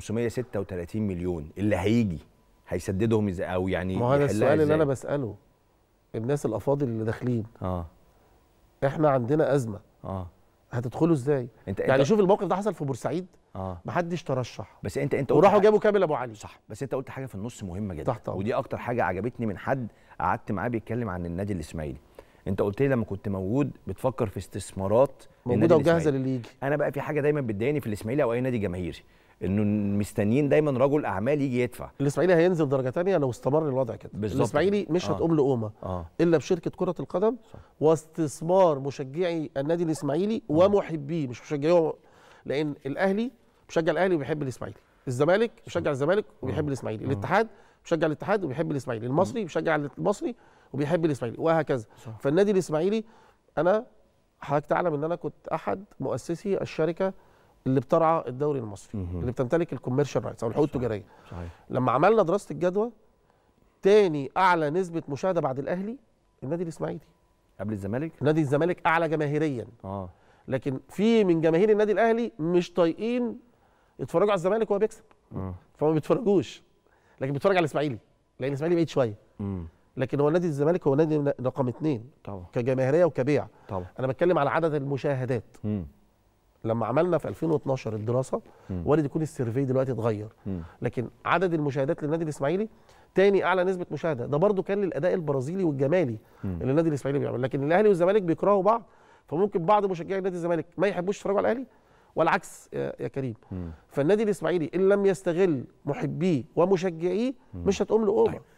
536 مليون اللي هيجي هيسددهم ازاي او يعني ما هذا السؤال اللي انا بساله الناس الافاضل اللي داخلين اه احنا عندنا ازمه اه هتدخلوا ازاي؟ انت يعني انت... شوف الموقف ده حصل في بورسعيد اه محدش ترشح بس انت انت وراحوا جابوا كامل ابو علي صح بس انت قلت حاجه في النص مهمه جدا ودي اكتر حاجه عجبتني من حد قعدت معاه بيتكلم عن النادي الاسماعيلي انت قلت لي لما كنت موجود بتفكر في استثمارات موجوده وجاهزه للي يجي انا بقى في حاجه دايما بتضايقني في الاسماعيلي او اي نادي جماهيري انه مستنيين دايما رجل اعمال يجي يدفع الاسماعيلي هينزل درجه ثانيه لو استمر الوضع كده الاسماعيلي مش آه. هتقوم لقومه آه. الا بشركه كره القدم صح. واستثمار مشجعي النادي الاسماعيلي آه. ومحبيه مش مشجعيه لان الاهلي مشجع الاهلي وبيحب الاسماعيلي الزمالك مشجع الزمالك آه. وبيحب الاسماعيلي آه. الاتحاد بيشجع الاتحاد وبيحب الاسماعيلي المصري بيشجع المصري وبيحب الاسماعيلي وهكذا صح. فالنادي الاسماعيلي انا حضرتك تعلم ان انا كنت احد مؤسسي الشركه اللي بترعى الدوري المصري مم. اللي بتمتلك الكوميرشال رايتس او الحقوق التجاريه صحيح. لما عملنا دراسه الجدوى تاني اعلى نسبه مشاهده بعد الاهلي النادي الاسماعيلي قبل الزمالك نادي الزمالك اعلى جماهيريا اه لكن في من جماهير النادي الاهلي مش طايقين يتفرجوا على الزمالك وهو بيكسب آه. فما بيتفرجوش لكن بيتفرج على الاسماعيلي لان الاسماعيلي بعيد شويه مم. لكن هو نادي الزمالك هو نادي رقم اثنين طبعا كجماهيريه وكبيع طبعا انا بتكلم على عدد المشاهدات مم. لما عملنا في 2012 الدراسه وارد يكون السيرفي دلوقتي اتغير لكن عدد المشاهدات للنادي الاسماعيلي تاني اعلى نسبه مشاهده ده برده كان للاداء البرازيلي والجمالي مم. اللي النادي الاسماعيلي بيعمل لكن الاهلي والزمالك بيكرهوا بعض فممكن بعض مشجعي نادي الزمالك ما يحبوش يتفرجوا على الاهلي والعكس آه، يا كريم مم. فالنادي الاسماعيلي ان لم يستغل محبيه ومشجعيه مش هتقوم له طيب.